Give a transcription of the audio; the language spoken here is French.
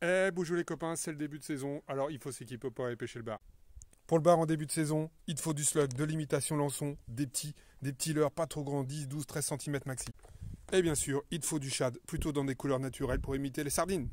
Eh, bonjour les copains, c'est le début de saison, alors il faut s'équiper pour aller pêcher le bar. Pour le bar en début de saison, il te faut du slug, de l'imitation lançon, des petits, des petits leurres pas trop grands, 10, 12, 13 cm maxi. Et bien sûr, il te faut du chad, plutôt dans des couleurs naturelles pour imiter les sardines.